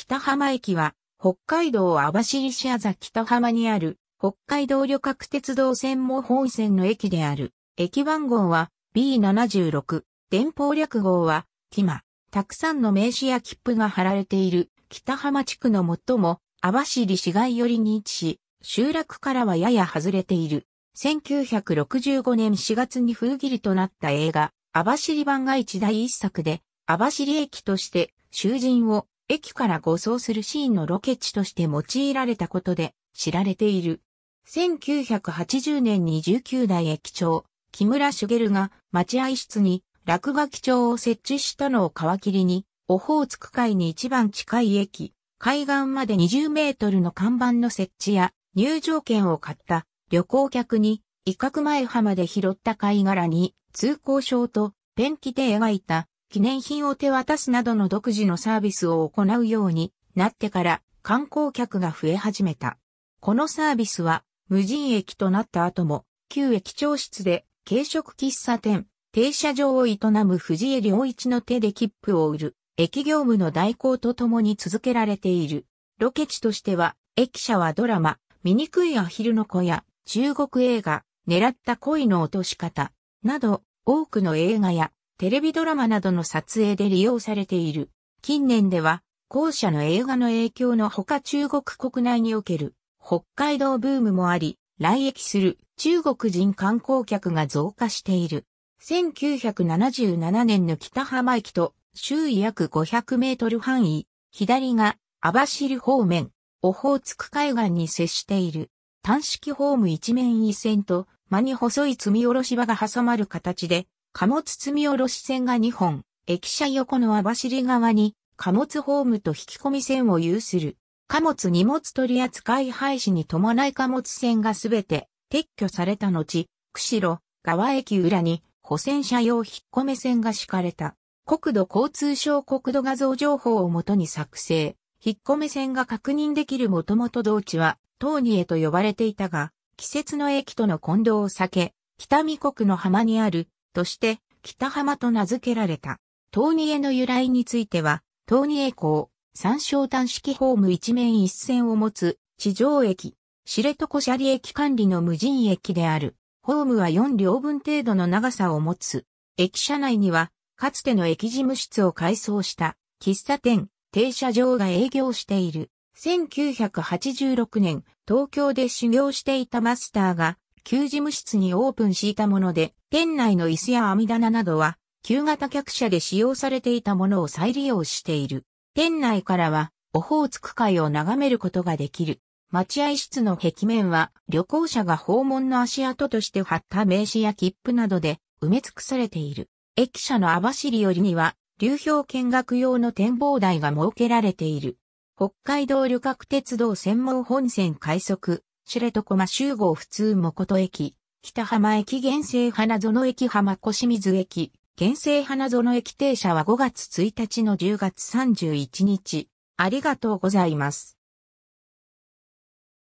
北浜駅は、北海道網走市あざ北浜にある、北海道旅客鉄道線も本線の駅である。駅番号は B76、電報略号は、キマ。たくさんの名刺や切符が貼られている、北浜地区の最も、網走市街寄りに位置し、集落からはやや外れている。1965年4月に封切りとなった映画、網走番が一大一作で、網走駅として囚人を駅から護送するシーンのロケ地として用いられたことで知られている。1980年に19代駅長、木村茂が待合室に落書き帳を設置したのを皮切りに、オホーツク海に一番近い駅、海岸まで20メートルの看板の設置や入場券を買った旅行客に威嚇前浜で拾った貝殻に通行証とペンキで描いた記念品を手渡すなどの独自のサービスを行うようになってから観光客が増え始めた。このサービスは無人駅となった後も旧駅長室で軽食喫茶店、停車場を営む藤江良一の手で切符を売る駅業務の代行とともに続けられている。ロケ地としては駅舎はドラマ、醜いアヒルの子や中国映画、狙った恋の落とし方など多くの映画やテレビドラマなどの撮影で利用されている。近年では、後者の映画の影響のほか中国国内における北海道ブームもあり、来駅する中国人観光客が増加している。1977年の北浜駅と周囲約500メートル範囲、左が網走方面、オホーツク海岸に接している。単式ホーム一面一線と間に細い積み下ろし場が挟まる形で貨物積み下ろし線が2本、駅舎横の網走側に貨物ホームと引き込み線を有する。貨物荷物取扱い廃止に伴い貨物線がすべて撤去された後、釧路、川駅裏に補線車用引っ込め線が敷かれた。国土交通省国土画像情報をもとに作成。引っ込め線が確認できるもともと同地は、東にへと呼ばれていたが、季節の駅との混同を避け、北見国の浜にあるとして北浜と名付けられた。東二江の由来については、東二江港、三小端式ホーム一面一線を持つ地上駅、知床斜里駅管理の無人駅である。ホームは4両分程度の長さを持つ。駅舎内には、かつての駅事務室を改装した喫茶店、停車場が営業している。1986年、東京で修行していたマスターが旧事務室にオープンしたもので、店内の椅子や網棚などは、旧型客車で使用されていたものを再利用している。店内からは、オホーツク海を眺めることができる。待合室の壁面は、旅行者が訪問の足跡として貼った名刺や切符などで埋め尽くされている。駅舎の網走よりには、流氷見学用の展望台が設けられている。北海道旅客鉄道専門本線快速、知床真集合普通誠駅、北浜駅原生花園駅浜小清水駅、原生花園駅停車は5月1日の10月31日。ありがとうございます。